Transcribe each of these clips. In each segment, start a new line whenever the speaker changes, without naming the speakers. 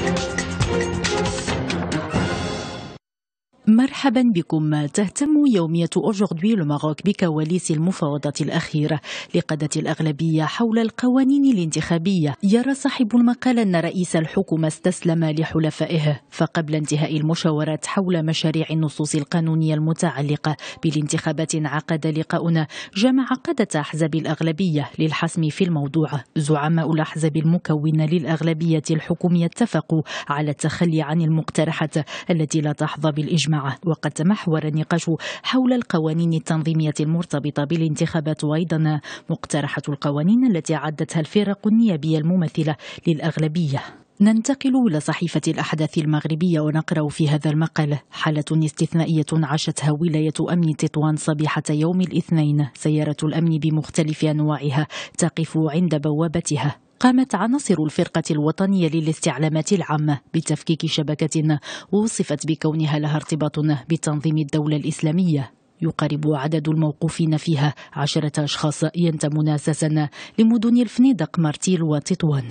Thank you. مرحبا بكم تهتم يومية أجردوي لماروك بكواليس المفاوضة الأخيرة لقادة الأغلبية حول القوانين الانتخابية يرى صاحب المقال أن رئيس الحكومة استسلم لحلفائه فقبل انتهاء المشاورات حول مشاريع النصوص القانونية المتعلقة بالانتخابات انعقد لقاؤنا جمع قادة أحزاب الأغلبية للحسم في الموضوع زعماء الأحزاب المكونة للأغلبية الحكومية اتفقوا على التخلي عن المقترحات التي لا تحظى بالإجماع الجماعه وقد تمحور النقاش حول القوانين التنظيمية المرتبطة بالانتخابات وأيضا مقترحة القوانين التي عدتها الفرق النيابية الممثلة للأغلبية ننتقل إلى صحيفة الأحداث المغربية ونقرأ في هذا المقال حالة استثنائية عاشتها ولاية أمن تطوان صبيحة يوم الاثنين سيارة الأمن بمختلف أنواعها تقف عند بوابتها قامت عناصر الفرقة الوطنية للاستعلامات العامة بتفكيك شبكة وصفت بكونها لها ارتباط بتنظيم الدولة الإسلامية يقارب عدد الموقوفين فيها عشرة أشخاص ينتمون أساسا لمدن الفنيدق مارتيل وتطوان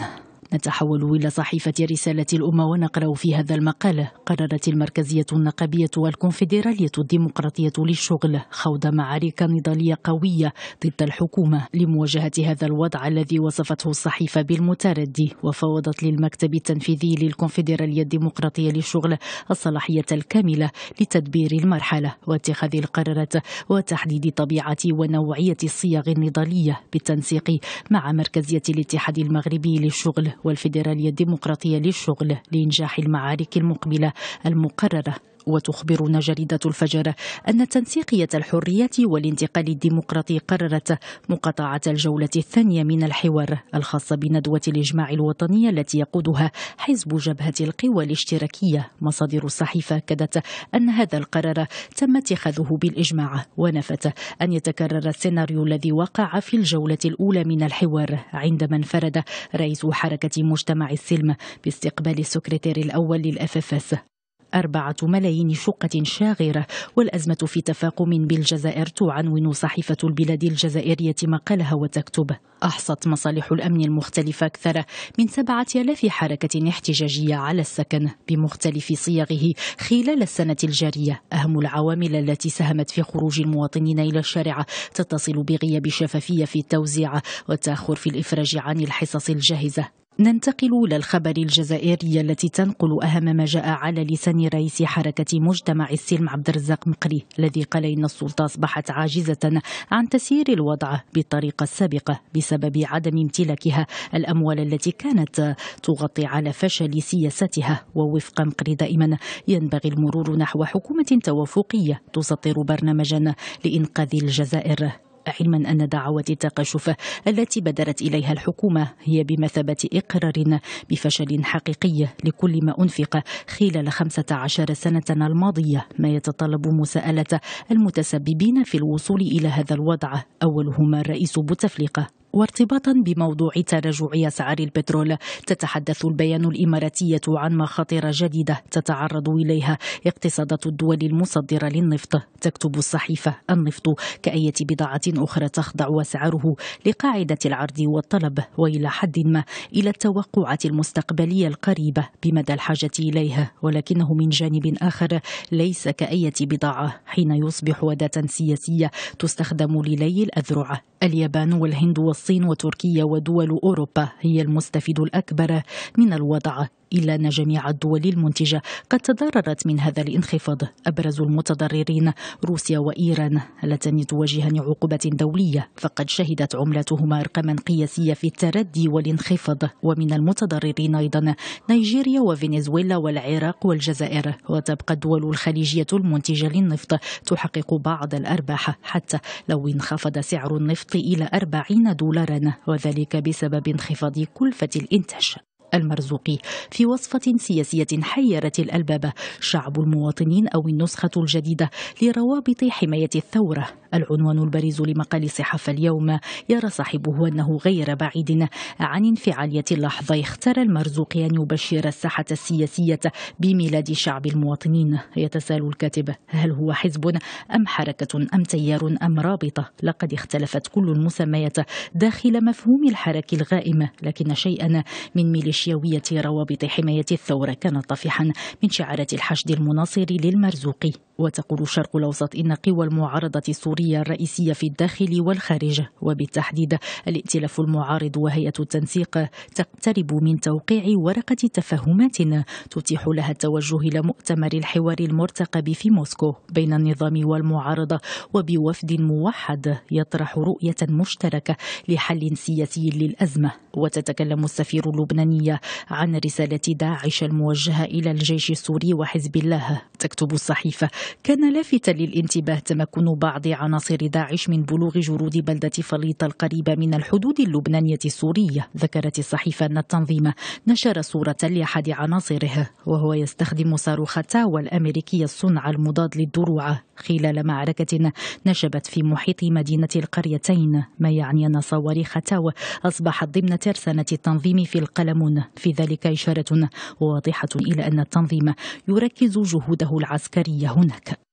نتحول إلى صحيفة رسالة الأمة ونقرأ في هذا المقال قررت المركزية النقابية والكونفدرالية الديمقراطية للشغل خوض معارك نضالية قوية ضد الحكومة لمواجهة هذا الوضع الذي وصفته الصحيفة بالمتردي وفوضت للمكتب التنفيذي للكونفدرالية الديمقراطية للشغل الصلاحية الكاملة لتدبير المرحلة واتخاذ القرارات وتحديد طبيعة ونوعية الصياغ النضالية بالتنسيق مع مركزية الاتحاد المغربي للشغل والفيدرالية الديمقراطية للشغل لإنجاح المعارك المقبلة المقررة وتخبرنا جريدة الفجر أن تنسيقية الحرية والانتقال الديمقراطي قررت مقاطعة الجولة الثانية من الحوار الخاصة بندوة الإجماع الوطني التي يقودها حزب جبهة القوى الاشتراكية مصادر الصحيفة أكدت أن هذا القرار تم اتخاذه بالإجماع ونفت أن يتكرر السيناريو الذي وقع في الجولة الأولى من الحوار عندما انفرد رئيس حركة مجتمع السلم باستقبال السكرتير الأول للأف اف اس أربعة ملايين شقة شاغرة والأزمة في تفاقم بالجزائر تعنون صحيفة البلاد الجزائرية مقالها وتكتب أحصت مصالح الأمن المختلفة أكثر من سبعة آلاف حركة احتجاجية على السكن بمختلف صيغه خلال السنة الجارية أهم العوامل التي ساهمت في خروج المواطنين إلى الشارع تتصل بغياب شفافية في التوزيع والتأخر في الإفراج عن الحصص الجاهزة ننتقل للخبر الجزائري التي تنقل أهم ما جاء على لسان رئيس حركة مجتمع السلم عبد الرزاق مقري الذي قال إن السلطة أصبحت عاجزة عن تسيير الوضع بالطريقة السابقة بسبب عدم امتلاكها الأموال التي كانت تغطي على فشل سياستها ووفق مقري دائما ينبغي المرور نحو حكومة توافقية تسطر برنامجا لإنقاذ الجزائر علما أن دعوة التقشف التي بادرت إليها الحكومة هي بمثابة إقرار بفشل حقيقي لكل ما أنفق خلال 15 سنة الماضية ما يتطلب مساءلة المتسببين في الوصول إلى هذا الوضع أولهما الرئيس بوتفليقة وارتباطا بموضوع تراجع أسعار البترول تتحدث البيان الإماراتية عن مخاطر جديدة تتعرض إليها اقتصادات الدول المصدرة للنفط تكتب الصحيفة النفط كأية بضاعة أخرى تخضع أسعاره لقاعدة العرض والطلب وإلى حد ما إلى التوقعات المستقبلية القريبة بمدى الحاجة إليها ولكنه من جانب آخر ليس كأية بضاعة حين يصبح أداة سياسية تستخدم للي الأذرع اليابان والهند والصين الصين وتركيا ودول أوروبا هي المستفيد الأكبر من الوضع إلا أن جميع الدول المنتجة قد تضررت من هذا الانخفاض أبرز المتضررين روسيا وإيران اللتان تواجهان عقوبات دولية فقد شهدت عملتهما أرقاما قياسية في التردي والانخفاض ومن المتضررين أيضا نيجيريا وفنزويلا والعراق والجزائر وتبقى الدول الخليجية المنتجة للنفط تحقق بعض الأرباح حتى لو انخفض سعر النفط إلى 40 دولارا وذلك بسبب انخفاض كلفة الإنتاج المرزوقي في وصفة سياسية حيرت الألباب شعب المواطنين أو النسخة الجديدة لروابط حماية الثورة العنوان البارز لمقال صحافة اليوم يرى صاحبه أنه غير بعيد عن انفعالية اللحظة اختار المرزوقي أن يبشر الساحة السياسية بميلاد شعب المواطنين يتساءل الكاتب هل هو حزب أم حركة أم تيار أم رابطة لقد اختلفت كل المسميات داخل مفهوم الحراك الغائم لكن شيئا من ميليشياوية روابط حماية الثورة كان طفحا من شعارات الحشد المناصر للمرزوقي وتقول شرق الأوسط إن قوى المعارضة السورية الدستورية الرئيسية في الداخل والخارج وبالتحديد الائتلاف المعارض وهيئة التنسيق تقترب من توقيع ورقة تفاهمات تتيح لها التوجه إلى مؤتمر الحوار المرتقب في موسكو بين النظام والمعارضة وبوفد موحد يطرح رؤية مشتركة لحل سياسي للأزمة وتتكلم السفير اللبنانية عن رسالة داعش الموجهة إلى الجيش السوري وحزب الله تكتب الصحيفة كان لافتا للانتباه تمكن بعض عناصر داعش من بلوغ جرود بلدة فليط القريبة من الحدود اللبنانية السورية ذكرت الصحيفة أن التنظيم نشر صورة لأحد عناصره وهو يستخدم صاروخ تاو الأمريكي الصنع المضاد للدروع خلال معركة نشبت في محيط مدينة القريتين ما يعني أن صواريخ تاو أصبحت ضمن ترسانة التنظيم في القلمون في ذلك إشارة واضحة إلى أن التنظيم يركز جهوده العسكرية هناك